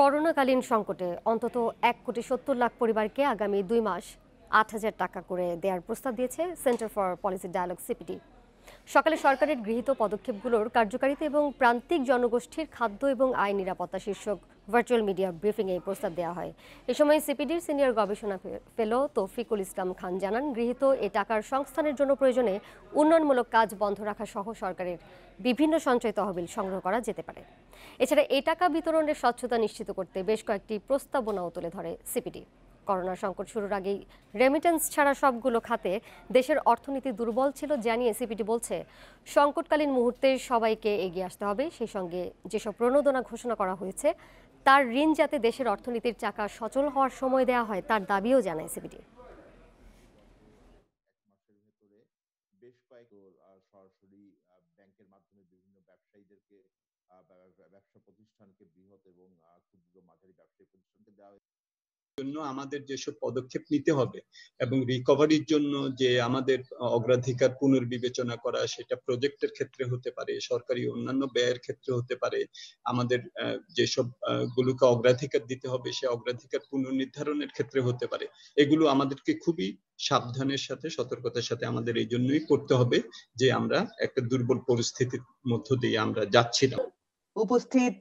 করোনাকালীন সংকটে অন্তত এক কোটি সত্তর লাখ পরিবারকে আগামী দুই মাস আট হাজার টাকা করে দেওয়ার প্রস্তাব দিয়েছে centre for policy dialogue CPD সকালে সরকারের গৃহীত পদক্ষেপগুলোর কার্যকারিতা এবং প্রান্তিক জনগোষ্ঠীর খাদ্য এবং আয় নিরাপত্তা শীর্ষক ভার্চুয়াল মিডিয়া ব্রিফিংয়ে এই প্রস্তাব দেওয়া হয় এ সময় সিপিডির সিনিয়র গবেষণা ফেলো তৌফিকুল ইসলাম খান জানান গৃহীত এ টাকার সংস্থানের জন্য প্রয়োজনে উন্নয়নমূলক কাজ বন্ধ রাখা সহ সরকারের বিভিন্ন সঞ্চয় তহবিল সংগ্রহ করা যেতে পারে এছাড়া এ টাকা বিতরণের স্বচ্ছতা নিশ্চিত করতে বেশ কয়েকটি প্রস্তাবনাও তুলে ধরে সিপিডি করোনা সংকট শুরুর আগেই রেমিটেন্স ছাড়া সবগুলো খাতে দেশের অর্থনীতি দুর্বল ছিল জানিয়ে সিপিটি বলছে সংকটকালীন মুহূর্তে সবাইকে এগিয়ে আসতে হবে সেই সঙ্গে যেসব প্রণোদনা ঘোষণা করা হয়েছে তার ঋণ যাতে দেশের অর্থনীতির চাকা সচল হওয়ার সময় দেয়া হয় তার দাবিও জানায় সিপিটি ব্যবসা প্রতিষ্ঠানকে বৃহৎ এবং ক্ষুদ্র মাঝারি ব্যবসায়ী প্রতিষ্ঠানকে দেওয়া জন্য আমাদের যেসব পদক্ষেপ নিতে হবে এবং রিকভারির জন্য যে আমাদের অগ্রাধিকার পুনর্বিবেচনা করা সেটা প্রজেক্টের ক্ষেত্রে হতে পারে সরকারি অন্যান্য ব্যয়ের ক্ষেত্রে হতে পারে আমাদের যেসব গুলোকে অগ্রাধিকার দিতে হবে সে অগ্রাধিকার পুনর্নির্ধারণের ক্ষেত্রে হতে পারে এগুলো আমাদেরকে খুবই সাবধানের সাথে সতর্কতার সাথে আমাদের এই জন্যই করতে হবে যে আমরা একটা দুর্বল পরিস্থিতির মধ্য দিয়ে আমরা যাচ্ছি না উপস্থিত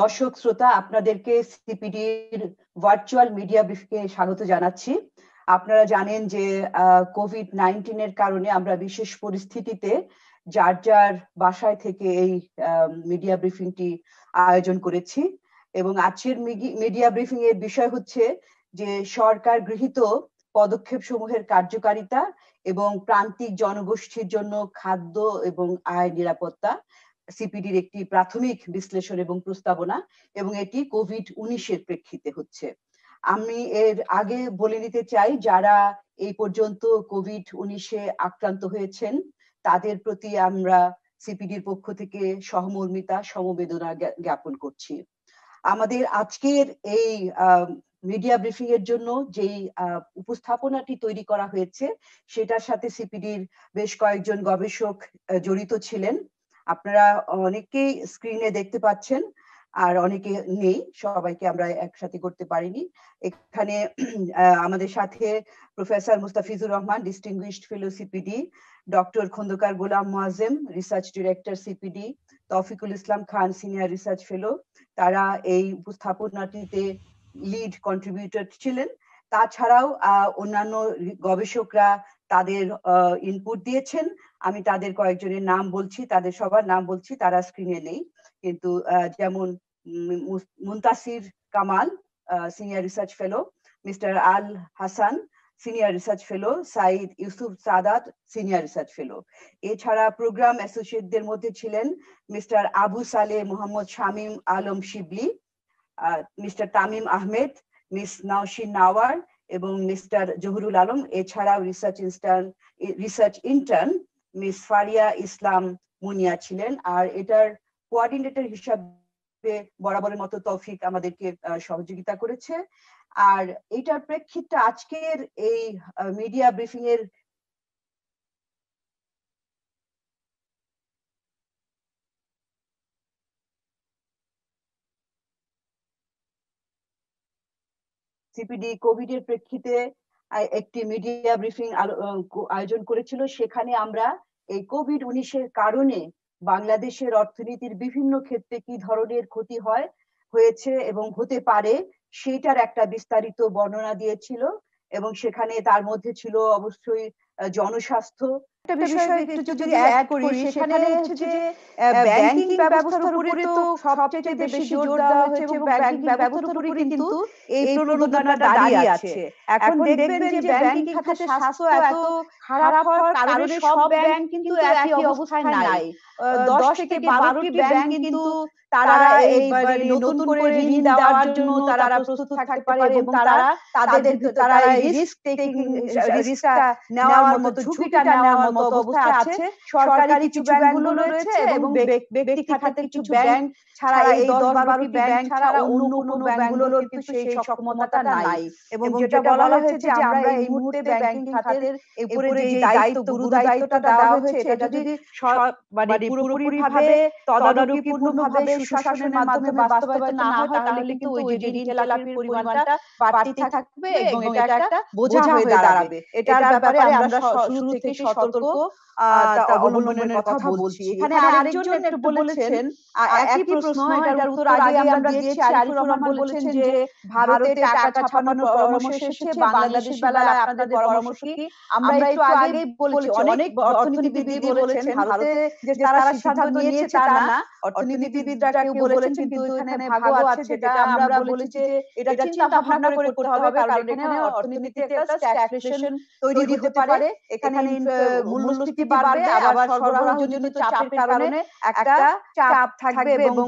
দর্শক শ্রোতা আপনাদেরকে সিপিডির ভার্চুয়াল মিডিয়া ব্রিফকে স্বাগত জানাচ্ছি আপনারা জানেন যে কোভিড নাইন্টিনের কারণে আমরা বিশেষ পরিস্থিতিতে যার যার বাসায় থেকে এই মিডিয়া ব্রিফিংটি আয়োজন করেছি এবং আজকের মিডিয়া ব্রিফিং এর বিষয় হচ্ছে যে সরকার গৃহীত পদক্ষেপ সমূহের কার্যকারিতা এবং প্রান্তিক জনগোষ্ঠীর জন্য খাদ্য এবং আয় নিরাপত্তা সিপিডির একটি প্রাথমিক বিশ্লেষণ এবং প্রস্তাবনা এবং এটি কোভিড উনিশের প্রেক্ষিতে হচ্ছে আমি এর আগে বলে নিতে চাই যারা এই পর্যন্ত কোভিড উনিশে আক্রান্ত হয়েছেন তাদের প্রতি আমরা সিপিডির পক্ষ থেকে সহমর্মিতা সমবেদনা জ্ঞাপন করছি আমাদের আজকের এই মিডিয়া ব্রিফিং এর জন্য যেই উপস্থাপনাটি তৈরি করা হয়েছে সেটার সাথে সিপিডির বেশ কয়েকজন গবেষক জড়িত ছিলেন আপনারা অনেকেই স্ক্রিনে দেখতে পাচ্ছেন আর অনেকে নেই সবাইকে আমরা একসাথে করতে পারিনি এখানে আমাদের সাথে professor Mustafizur Rahman distinguished fellow CPD doctor Khondaker Golam Moazzem research director CPD Towfiqul Islam Khan senior research fellow তারা এই উপস্থাপনাটিতে লিড কন্ট্রিবিউটর ছিলেন তাছাড়াও অন্যান্য গবেষকরা তাদের ইনপুট দিয়েছেন আমি তাদের কয়েকজনের নাম বলছি তাদের সবার নাম বলছি তারা স্ক্রিনে নেই কিন্তু যেমন Muntasir Kamal senior research fellow mister Al Hasan senior research fellow Syed Yusuf Saadat senior research fellow এছাড়া প্রোগ্রাম অ্যাসোসিয়েটদের মধ্যে ছিলেন mister Abu Saleh Mohammad Shamim Alam Shibli mister Tamim Ahmed miss Naushin Nawar এবং মিস্টার জহুরুল আলম এছাড়াও research intern research intern miss Faria Islam Munia ছিলেন আর এটার কোয়ার্ডিনেটর হিসাবে বরাবরের মতো তৌফিক আমাদেরকে সহযোগিতা করেছে আর এটার প্রেক্ষিতটা আজকের এই মিডিয়া ব্রিফিং এর সিপিডি কোভিড এর প্রেক্ষিতে একটি মিডিয়া ব্রিফিং আয়োজন করেছিল সেখানে আমরা এই কোভিড উনিশের কারণে বাংলাদেশের অর্থনীতির বিভিন্ন ক্ষেত্রে কি ধরনের ক্ষতি হয় হয়েছে এবং হতে পারে সেটার একটা বিস্তারিত বর্ণনা দিয়েছিল এবং সেখানে তার মধ্যে ছিল অবশ্যই জনস্বাস্থ্য একটা বিষয় একটু যদি অ্যাড করি সেখানে হচ্ছে যে ব্যাংকিং ব্যবস্থার উপরে তো সবচেয়ে বেশি জোর দেওয়া হয়েছে এবং ব্যাংকিং ব্যবস্থার উপরে কিন্তু এই প্রলোভনটা দাঁড়িয়ে আছে এখন দেখবেন যে ব্যাংকিং খাতে স্বাস্থ্য এত খারাপ হওয়ার কারণে সব ব্যাংক কিন্তু একই অবস্থায় নাই দশ থেকে বারোটি ব্যাংক কিন্তু তারা এই মানে মানে নতুন করে ঋণ দেওয়ার জন্য তারা প্রস্তুত থাকতে পারে এবং তারা তাদের তারা রিস্ক টেকিং রিস্কটা নেওয়ার মতো ঝুঁকিটা নেওয়ার মতো অবস্থায় আছে সরকারি কিছু ব্যাংকগুলো রয়েছে এবং ব্যক্তি খাতের কিছু ব্যাংক ছাড়া এই দশ বারোটি ব্যাংক ছাড়া অন্য কোনো ব্যাংকগুলোর কিন্তু সেই সক্ষমতা নাই এবং যেটা বলা হয়েছে যে আমরা এই মুহূর্তে ব্যাংকিং খাতের উপরে যে দায়িত্ব গুরু দায়িত্বটা দেওয়া হয়েছে এটা যদি মানে, মানে পুরোপুরি ভাবে তদারকিপূর্ণ ভাবে সুশাসনের মাধ্যমে বাস্তবায়িত না হয় তাহলে কিন্তু ওই যে ঋণ লাভের পরিমাণটা বাড়তি থাকবে এবং এটা একটা বোঝা হয়ে দাঁড়াবে এটার ব্যাপারে আমরা শুরু থেকে সতর্ক অবলম্বনের কথা বলছি এখানে আরেকজন একটু বলেছেন একই প্রশ্ন এটার উত্তর আগে আমরা দিয়েছি আরিফুর রহমান বলেছেন যে ভারতে টাকা ছাপানোর পরামর্শ এসেছে বাংলাদেশের বেলায় আপনাদের পরামর্শ কি আমরা একটু আগে বলেছি অনেক অর্থনীতিবিদ বলেছেন ভারতে যে তারা সিদ্ধান্ত নিয়েছে তা না অর্থনীতিবিদরা কেউ বলেছেন কিন্তু এখানে আছে যেটা আমরা বলেছি এটা চিন্তা ভাবনা করে করতে হবে কারণ এখানে অর্থনীতিতে স্ট্যাগফ্লেশন তৈরি হতে পারে এখানে মূল্যস্ফীতি বাড়বে আবার চাপের কারণে একটা চাপ থাকবে এবং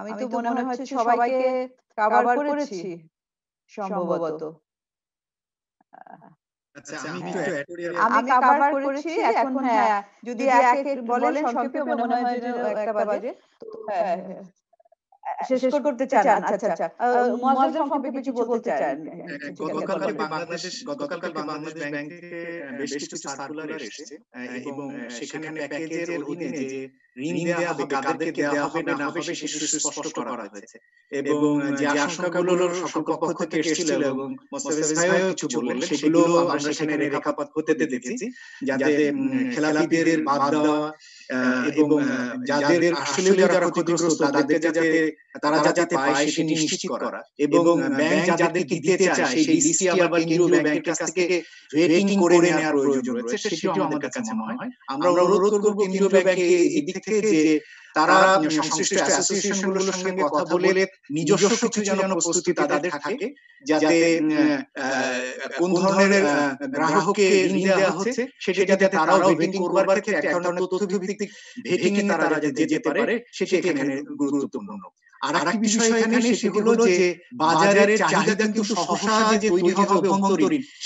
আমি তো মনে হচ্ছে সবাইকে কভার করেছি সম্ভবত আচ্ছা, আচ্ছা, আমি হ্যাঁ, কভার করেছি এখন হ্যাঁ, হ্যাঁ, যদি বলেন সংক্ষেপে মনে হয় যে একটা বাজে শেষ করতে চান আচ্ছা আচ্ছা, আচ্ছা। কিছু বলতে বেশ কিছু এসেছে এবং সেখানে ঋণ দেওয়া হবে কাদেরকে দেওয়া হবে না হবে সে সুস্পষ্ট করা হয়েছে এবং যে আশঙ্কাগুলো সকল পক্ষ থেকে এসেছিল এবং মোস্তাফিজ কিছু বললেন সেগুলো আমরা সেখানে রেখাপাত হতে দেখেছি যাতে খেলাপিদের বাদ দেওয়া এবং যাদের আসলে যারা ক্ষতিগ্রস্ত তাদেরকে যাতে তারা যাতে পায় সেটি নিশ্চিত করা এবং ব্যাংক যাদেরকে দিতে চায় সেই ডিসি আবার কেন্দ্রীয় ব্যাংকের কাছ থেকে রেটিং করে নেওয়ার প্রয়োজন রয়েছে সেটিও আমাদের কাছে মনে হয় আমরা অনুরোধ করবো কেন্দ্রীয় ব্যাংকে এদিক যে তারা সংশ্লিষ্ট সঙ্গে কথা বলে নিজস্ব কিছু যেন প্রস্তুতি তাদের থাকে যাতে কোন ধরনের গ্রাহককে ঋণ দেওয়া হচ্ছে সেটা যাতে তারাও ভেটিং করবার ভেটিং তারা যেতে পারে এখানে গুরুত্বপূর্ণ আর একটি বিষয় এখানে সেটি হলো যে বাজারের চাহিদা কিন্তু সহসা যে তৈরি হবে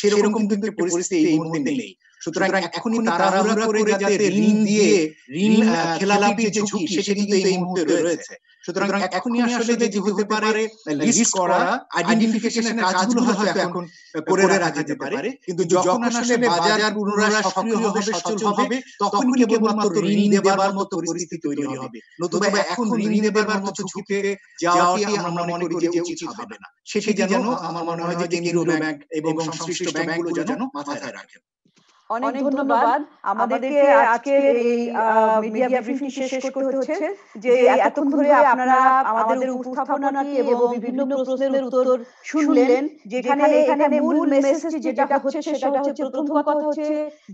সেরকম কিন্তু পরিস্থিতি এই মুহূর্তে নেই সুতরাং এখনই তাড়াহুড়া করে যাতে ঋণ দিয়ে ঋণ যে ঝুঁকি সেটি কিন্তু এই মুহূর্তে রয়েছে সুতরাং এখনই আসলে যে হতে পারে লিস্ট করা আইডেন্টিফিকেশনের কাজগুলো হয়তো এখন করে রাখা যেতে পারে কিন্তু যখন আসলে বাজার পুনরায় সক্রিয় হবে সচল হবে তখন কেবলমাত্র ঋণ মতো পরিস্থিতি তৈরি হবে নতুবা এখন ঋণ দেবার মতো ঝুঁকে যাওয়াটি আমরা মনে করি যে উচিত হবে না সেটি যেন আমার মনে হয় যে কেন্দ্রীয় ব্যাংক এবং সংশ্লিষ্ট ব্যাংকগুলো যেন মাথায় রাখে অনেক ধন্যবাদ আমাদেরকে আজকে এই মিডিয়া ব্রিফিং শেষ করতে হচ্ছে যে এতক্ষণ ধরে আপনারা আমাদের উপস্থাপনা এবং বিভিন্ন প্রশ্নের উত্তর শুনলেন যেখানে এখানে মূল মেসেজ যেটা হচ্ছে সেটা হচ্ছে প্রথম কথা হচ্ছে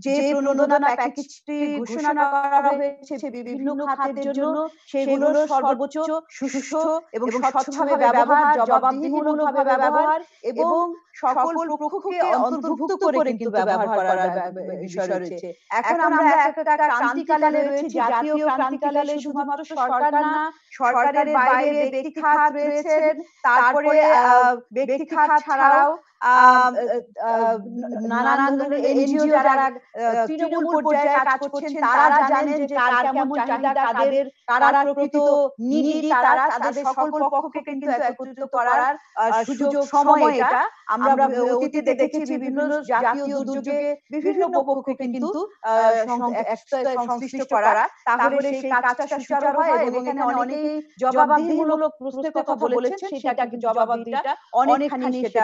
যে প্রণোদনা প্যাকেজটি ঘোষণা করা হয়েছে বিভিন্ন খাতের জন্য সেগুলোর সর্বোচ্চ সুস্থ এবং স্বচ্ছভাবে ব্যবহার জবাবদিহিমূলকভাবে ব্যবহার এবং সকল পক্ষকে অন্তর্ভুক্ত করে কিন্তু ব্যবহার করা হবে বিষয় রয়েছে এখন আমরা একটা ক্রান্তিকালে রয়েছে জাতীয় ক্রান্তিকালে শুধুমাত্র সরকার না সরকারের বাইরে ব্যক্তি খাত রয়েছে তারপরে ব্যক্তি খাত ছাড়াও আমরা অতীতে দেখেছি বিভিন্ন জাতীয় দুর্যোগে বিভিন্ন পক্ষকে কিন্তু সংশ্লিষ্ট তাহলে অনেকেই জবাবদিহিমূলক প্রশ্নের কথা বলেছেন সেটাকে জবাবদিহিটা অনেকখানি সেটা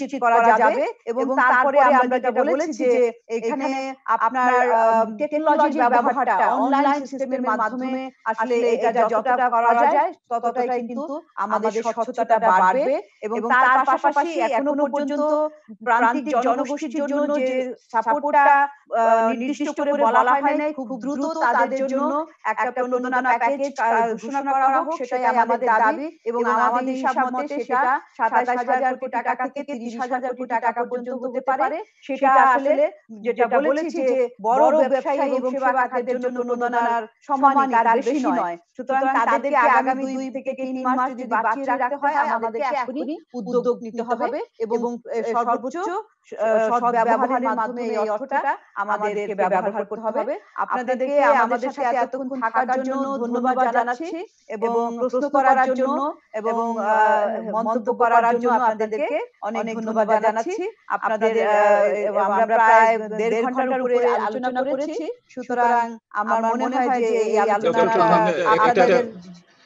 নিশ্চিত করা যাবে এবং তারপরে আমরা যেটা বলেছি যে এখানে আপনার টেকনোলজি ব্যবহারটা অনলাইন সিস্টেমের মাধ্যমে আসলে এটা যতটা করা যায় ততটাই কিন্তু আমাদের সচেতনতা বাড়বে এবং তার পাশাপাশি এখনো পর্যন্ত প্রান্তিক জনগোষ্ঠীর জন্য যে সাপোর্টটা নির্দিষ্ট করে বলা হয় নাই খুব দ্রুত তাদের জন্য একটা প্রণোদনা প্যাকেজ ঘোষণা করা হোক সেটাই আমাদের দাবি এবং আমাদের হিসাব মতে সেটা সাতাশ হাজার কোটি টাকা থেকে তিরিশ হাজার কোটি টাকা পর্যন্ত হতে পারে সেটা আসলে যেটা বলেছি যে বড় ব্যবসায়ী এবং সেবা খাতের জন্য অনুদানার সমান আর বেশি নয় সুতরাং তাদেরকে আগামী দুই থেকে তিন মাস যদি বাঁচিয়ে রাখতে হয় আমাদেরকে এখনই উদ্যোগ নিতে হবে এবং সর্বোচ্চ ব্যবহার হবে আপনাদেরকে আমাদের ধন্যবাদ জানাচ্ছি এবং অনেক ধন্যবাদ জানাচ্ছি আপনাদের আমরা প্রায় দেড় ঘন্টার উপরে আলোচনা করেছি সুতরাং আমার মনে হয় যে এই আলোচনা আপনাদের